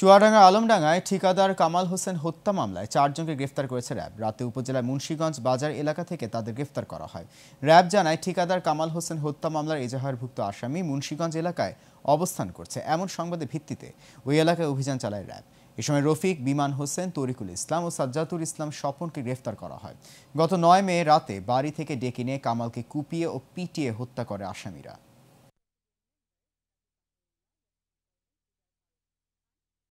চুয়াডাঙ্গা আলমডাঙ্গায় ঠিকাদার কামাল হোসেন হত্যা মামলায় চারজনকে গ্রেফতার করেছে র্যাব রাতে উপজেলার মুন্সীগঞ্জ বাজার এলাকা থেকে তাদের গ্রেফতার করা হয় র্যাব জানায় ঠিকাদার কামাল হোসেন হত্যা মামলার এজাহারভুক্ত আসামি মুন্সীগঞ্জ এলাকায় অবস্থান করছে এমন সংবাদের ভিত্তিতে ওই এলাকায় অভিযান চালায় র্যাব এ সময় রফিক বিমান হোসেন তরিকুল ইসলাম ও সাজ্জাতুল ইসলাম স্বপনকে গ্রেফতার করা হয় গত নয় মে রাতে বাড়ি থেকে ডেকে নিয়ে কামালকে কুপিয়ে ও পিটিয়ে হত্যা করে আসামিরা